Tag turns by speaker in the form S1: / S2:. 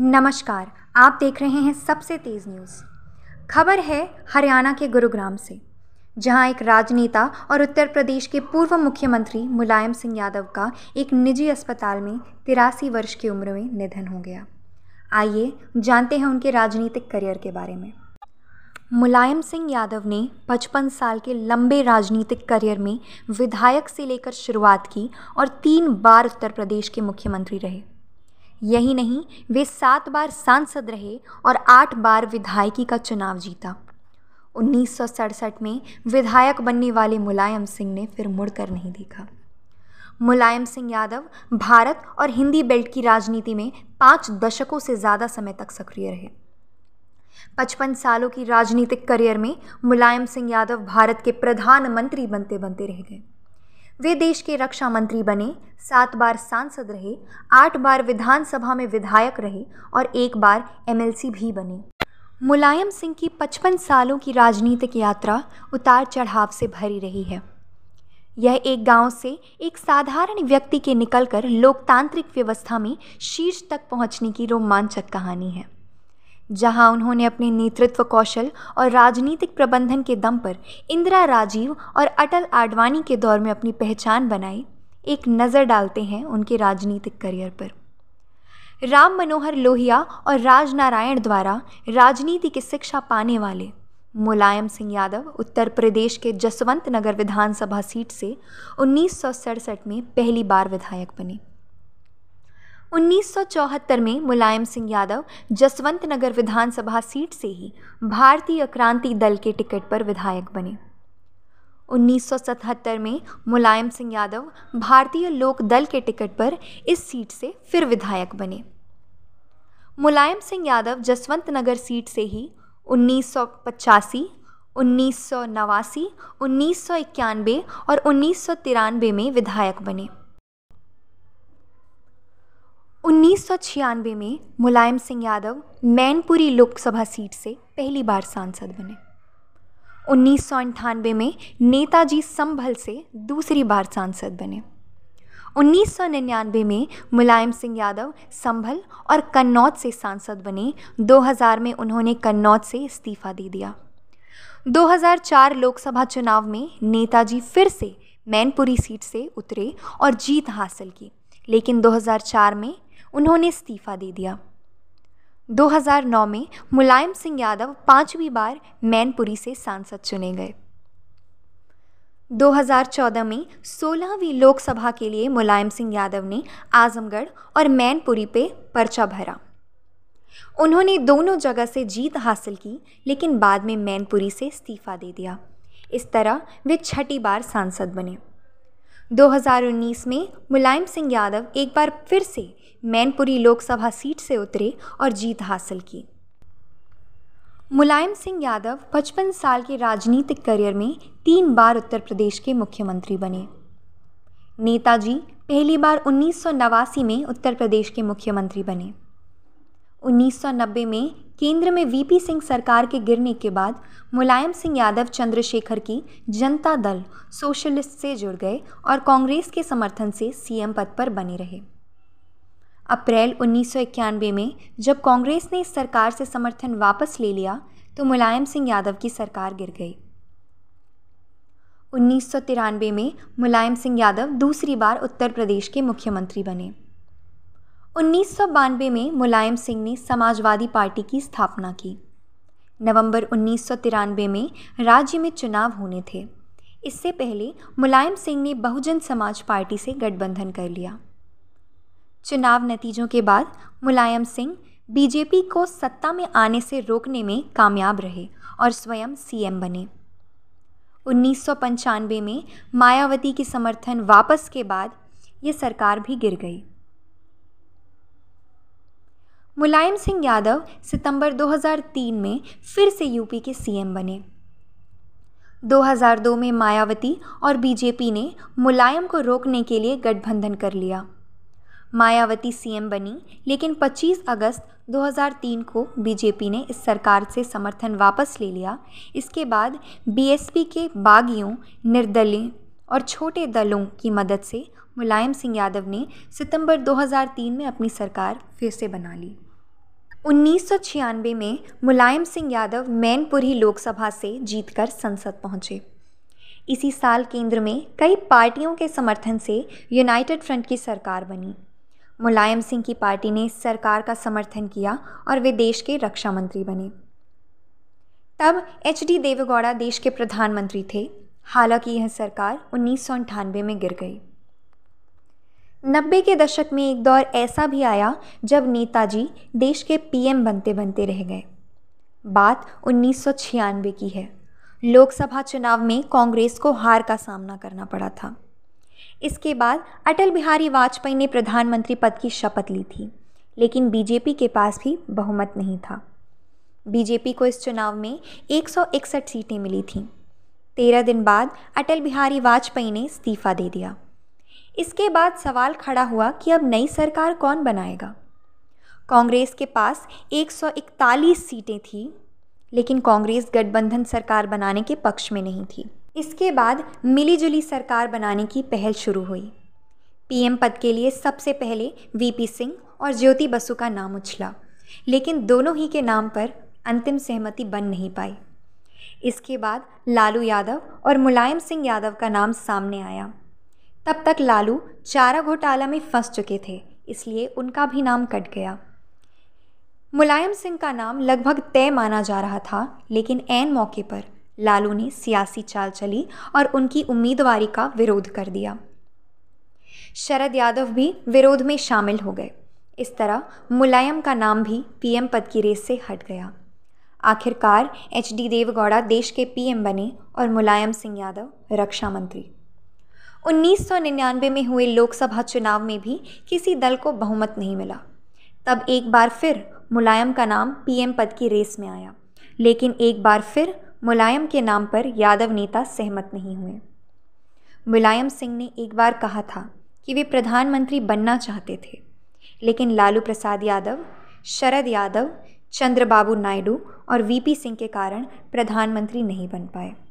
S1: नमस्कार आप देख रहे हैं सबसे तेज़ न्यूज़ खबर है हरियाणा के गुरुग्राम से जहां एक राजनेता और उत्तर प्रदेश के पूर्व मुख्यमंत्री मुलायम सिंह यादव का एक निजी अस्पताल में तिरासी वर्ष की उम्र में निधन हो गया आइए जानते हैं उनके राजनीतिक करियर के बारे में मुलायम सिंह यादव ने 55 साल के लंबे राजनीतिक करियर में विधायक से लेकर शुरुआत की और तीन बार उत्तर प्रदेश के मुख्यमंत्री रहे यही नहीं वे सात बार सांसद रहे और आठ बार विधायकी का चुनाव जीता उन्नीस में विधायक बनने वाले मुलायम सिंह ने फिर मुड़कर नहीं देखा मुलायम सिंह यादव भारत और हिंदी बेल्ट की राजनीति में पाँच दशकों से ज़्यादा समय तक सक्रिय रहे पचपन सालों की राजनीतिक करियर में मुलायम सिंह यादव भारत के प्रधानमंत्री बनते बनते रह गए वे देश के रक्षा मंत्री बने सात बार सांसद रहे आठ बार विधानसभा में विधायक रहे और एक बार एमएलसी भी बने मुलायम सिंह की 55 सालों की राजनीतिक यात्रा उतार चढ़ाव से भरी रही है यह एक गांव से एक साधारण व्यक्ति के निकलकर लोकतांत्रिक व्यवस्था में शीर्ष तक पहुंचने की रोमांचक कहानी है जहां उन्होंने अपने नेतृत्व कौशल और राजनीतिक प्रबंधन के दम पर इंदिरा राजीव और अटल आडवाणी के दौर में अपनी पहचान बनाई एक नज़र डालते हैं उनके राजनीतिक करियर पर राम मनोहर लोहिया और राजनारायण द्वारा राजनीति की शिक्षा पाने वाले मुलायम सिंह यादव उत्तर प्रदेश के जसवंत नगर विधानसभा सीट से उन्नीस में पहली बार विधायक बने 1974 में मुलायम सिंह यादव जसवंत नगर विधानसभा सीट से ही भारतीय क्रांति दल के टिकट पर विधायक बने 1977 में मुलायम सिंह यादव भारतीय लोक दल के टिकट पर इस सीट से फिर विधायक बने मुलायम सिंह यादव जसवंत नगर सीट से ही उन्नीस उन्नीस सौ इक्यानवे और उन्नीस में विधायक बने उन्नीस सौ छियानवे में मुलायम सिंह यादव मैनपुरी लोकसभा सीट से पहली बार सांसद बने उन्नीस सौ अंठानवे में नेताजी संभल से दूसरी बार सांसद बने उन्नीस सौ निन्यानवे में मुलायम सिंह यादव संभल और कन्नौज से सांसद बने 2000 में उन्होंने कन्नौज से इस्तीफा दे दिया 2004 लोकसभा चुनाव में नेताजी फिर से मैनपुरी सीट से उतरे और जीत हासिल की लेकिन 2004 में उन्होंने इस्तीफ़ा दे दिया 2009 में मुलायम सिंह यादव पांचवी बार मैनपुरी से सांसद चुने गए 2014 में 16वीं लोकसभा के लिए मुलायम सिंह यादव ने आजमगढ़ और मैनपुरी पे पर्चा भरा उन्होंने दोनों जगह से जीत हासिल की लेकिन बाद में मैनपुरी से इस्तीफ़ा दे दिया इस तरह वे छठी बार सांसद बने 2019 में मुलायम सिंह यादव एक बार फिर से मैनपुरी लोकसभा सीट से उतरे और जीत हासिल की मुलायम सिंह यादव 55 साल के राजनीतिक करियर में तीन बार उत्तर प्रदेश के मुख्यमंत्री बने नेताजी पहली बार उन्नीस में उत्तर प्रदेश के मुख्यमंत्री बने 1990 में केंद्र में वीपी सिंह सरकार के गिरने के बाद मुलायम सिंह यादव चंद्रशेखर की जनता दल सोशलिस्ट से जुड़ गए और कांग्रेस के समर्थन से सीएम पद पर बने रहे अप्रैल उन्नीस में जब कांग्रेस ने इस सरकार से समर्थन वापस ले लिया तो मुलायम सिंह यादव की सरकार गिर गई उन्नीस में मुलायम सिंह यादव दूसरी बार उत्तर प्रदेश के मुख्यमंत्री बने उन्नीस सौ बानवे में मुलायम सिंह ने समाजवादी पार्टी की स्थापना की नवंबर उन्नीस सौ तिरानवे में राज्य में चुनाव होने थे इससे पहले मुलायम सिंह ने बहुजन समाज पार्टी से गठबंधन कर लिया चुनाव नतीजों के बाद मुलायम सिंह बीजेपी को सत्ता में आने से रोकने में कामयाब रहे और स्वयं सीएम बने उन्नीस में मायावती के समर्थन वापस के बाद ये सरकार भी गिर गई मुलायम सिंह यादव सितंबर 2003 में फिर से यूपी के सीएम बने 2002 में मायावती और बीजेपी ने मुलायम को रोकने के लिए गठबंधन कर लिया मायावती सीएम बनी लेकिन 25 अगस्त 2003 को बीजेपी ने इस सरकार से समर्थन वापस ले लिया इसके बाद बीएसपी के बागियों निर्दलीय और छोटे दलों की मदद से मुलायम सिंह यादव ने सितंबर 2003 में अपनी सरकार फिर से बना ली उन्नीस सौ छियानवे में मुलायम सिंह यादव मैनपुरी लोकसभा से जीतकर संसद पहुंचे इसी साल केंद्र में कई पार्टियों के समर्थन से यूनाइटेड फ्रंट की सरकार बनी मुलायम सिंह की पार्टी ने सरकार का समर्थन किया और वे देश के रक्षा मंत्री बने तब एच डी देवेगौड़ा देश के प्रधानमंत्री थे हालांकि यह सरकार उन्नीस में गिर गई नब्बे के दशक में एक दौर ऐसा भी आया जब नेताजी देश के पीएम बनते बनते रह गए बात उन्नीस की है लोकसभा चुनाव में कांग्रेस को हार का सामना करना पड़ा था इसके बाद अटल बिहारी वाजपेयी ने प्रधानमंत्री पद की शपथ ली थी लेकिन बीजेपी के पास भी बहुमत नहीं था बीजेपी को इस चुनाव में एक सीटें मिली थीं तेरह दिन बाद अटल बिहारी वाजपेयी ने इस्तीफा दे दिया इसके बाद सवाल खड़ा हुआ कि अब नई सरकार कौन बनाएगा कांग्रेस के पास 141 सीटें थी लेकिन कांग्रेस गठबंधन सरकार बनाने के पक्ष में नहीं थी इसके बाद मिलीजुली सरकार बनाने की पहल शुरू हुई पीएम पद के लिए सबसे पहले वीपी सिंह और ज्योति बसु का नाम उछला लेकिन दोनों ही के नाम पर अंतिम सहमति बन नहीं पाई इसके बाद लालू यादव और मुलायम सिंह यादव का नाम सामने आया तब तक लालू चारा घोटाला में फंस चुके थे इसलिए उनका भी नाम कट गया मुलायम सिंह का नाम लगभग तय माना जा रहा था लेकिन ऐन मौके पर लालू ने सियासी चाल चली और उनकी उम्मीदवारी का विरोध कर दिया शरद यादव भी विरोध में शामिल हो गए इस तरह मुलायम का नाम भी पीएम पद की रेस से हट गया आखिरकार एच डी देवगौड़ा देश के पीएम बने और मुलायम सिंह यादव रक्षा मंत्री उन्नीस में हुए लोकसभा चुनाव में भी किसी दल को बहुमत नहीं मिला तब एक बार फिर मुलायम का नाम पीएम पद की रेस में आया लेकिन एक बार फिर मुलायम के नाम पर यादव नेता सहमत नहीं हुए मुलायम सिंह ने एक बार कहा था कि वे प्रधानमंत्री बनना चाहते थे लेकिन लालू प्रसाद यादव शरद यादव चंद्रबाबू नायडू और वीपी सिंह के कारण प्रधानमंत्री नहीं बन पाए